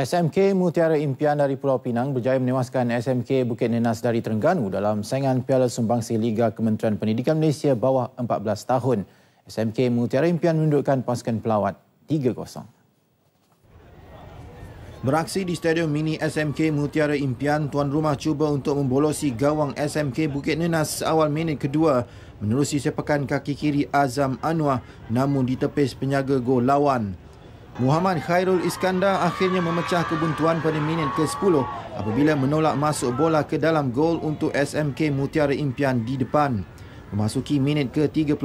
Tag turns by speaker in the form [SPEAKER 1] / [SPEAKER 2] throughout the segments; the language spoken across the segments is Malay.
[SPEAKER 1] SMK Mutiara Impian dari Pulau Pinang berjaya menewaskan SMK Bukit Nenas dari Terengganu dalam saingan Piala Sumbangsi Liga Kementerian Pendidikan Malaysia bawah 14 tahun. SMK Mutiara Impian menundukkan pasukan pelawat 3-0. Beraksi di Stadium Mini SMK Mutiara Impian, Tuan Rumah cuba untuk
[SPEAKER 2] membolosi gawang SMK Bukit Nenas awal minit kedua menerusi sepakan kaki kiri Azam Anwar namun ditepis penjaga gol lawan. Muhammad Khairul Iskandar akhirnya memecah kebuntuan pada minit ke-10 apabila menolak masuk bola ke dalam gol untuk SMK Mutiara Impian di depan. Memasuki minit ke-31,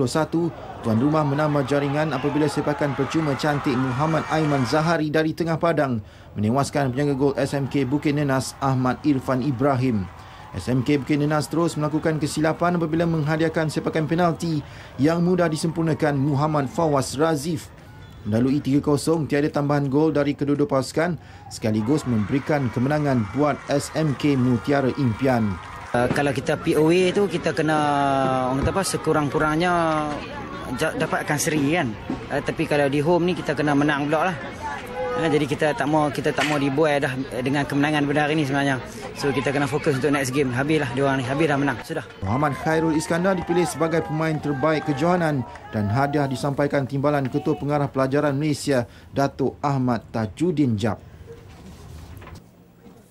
[SPEAKER 2] tuan rumah menambah jaringan apabila sepakan percuma cantik Muhammad Aiman Zahari dari tengah padang menewaskan penjaga gol SMK Bukit Nenas Ahmad Irfan Ibrahim. SMK Bukit Nenas terus melakukan kesilapan apabila menghadiahkan sepakan penalti yang mudah disempurnakan Muhammad Fawaz Razif melalui 3-0 tiada tambahan gol dari kedua-dua pasukan sekaligus memberikan kemenangan buat SMK Mutiara Impian. Uh,
[SPEAKER 3] kalau kita POA itu kita kena orang kata apa sekurang-kurangnya dapatkan seri kan. Uh, tapi kalau di home ni kita kena menang pula lah. Ha, jadi kita tak mau kita tak mau dibuai eh, dah dengan kemenangan benar ini sebenarnya. So kita kena fokus untuk next game. Habislah dia orang ni. Habis dah menang. Sudah.
[SPEAKER 2] Muhammad Khairul Iskandar dipilih sebagai pemain terbaik kejohanan dan hadiah disampaikan timbalan Ketua Pengarah Pelajaran Malaysia Datuk Ahmad Tajuddin Jab.